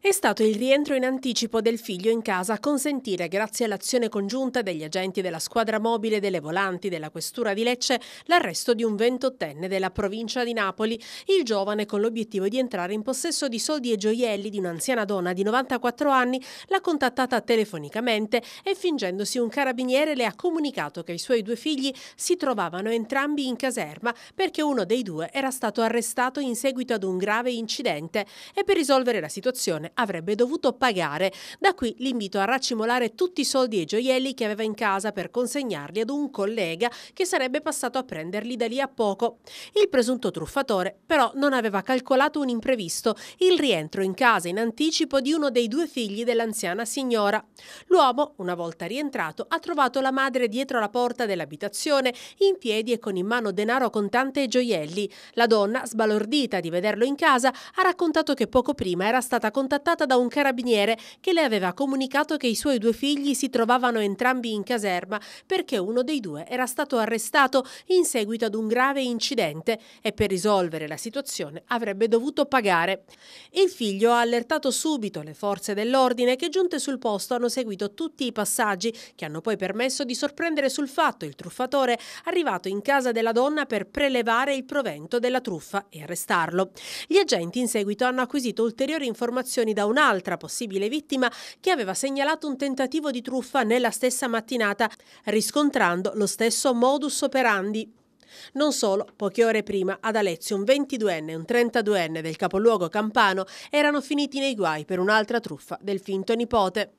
È stato il rientro in anticipo del figlio in casa a consentire, grazie all'azione congiunta degli agenti della squadra mobile delle volanti della Questura di Lecce, l'arresto di un ventottenne della provincia di Napoli, il giovane con l'obiettivo di entrare in possesso di soldi e gioielli di un'anziana donna di 94 anni, l'ha contattata telefonicamente e fingendosi un carabiniere le ha comunicato che i suoi due figli si trovavano entrambi in caserma perché uno dei due era stato arrestato in seguito ad un grave incidente e per risolvere la situazione persone avrebbe dovuto pagare. Da qui l'invito a raccimolare tutti i soldi e gioielli che aveva in casa per consegnarli ad un collega che sarebbe passato a prenderli da lì a poco. Il presunto truffatore però non aveva calcolato un imprevisto, il rientro in casa in anticipo di uno dei due figli dell'anziana signora. L'uomo, una volta rientrato, ha trovato la madre dietro la porta dell'abitazione, in piedi e con in mano denaro contante e gioielli. La donna, sbalordita di vederlo in casa, ha raccontato che poco prima era stata contattata contattata da un carabiniere che le aveva comunicato che i suoi due figli si trovavano entrambi in caserma perché uno dei due era stato arrestato in seguito ad un grave incidente e per risolvere la situazione avrebbe dovuto pagare. Il figlio ha allertato subito le forze dell'ordine che giunte sul posto hanno seguito tutti i passaggi che hanno poi permesso di sorprendere sul fatto il truffatore arrivato in casa della donna per prelevare il provento della truffa e arrestarlo. Gli agenti in seguito hanno acquisito ulteriori informazioni informazioni da un'altra possibile vittima che aveva segnalato un tentativo di truffa nella stessa mattinata, riscontrando lo stesso modus operandi. Non solo, poche ore prima ad Alezio un 22enne e un 32enne del capoluogo campano erano finiti nei guai per un'altra truffa del finto nipote.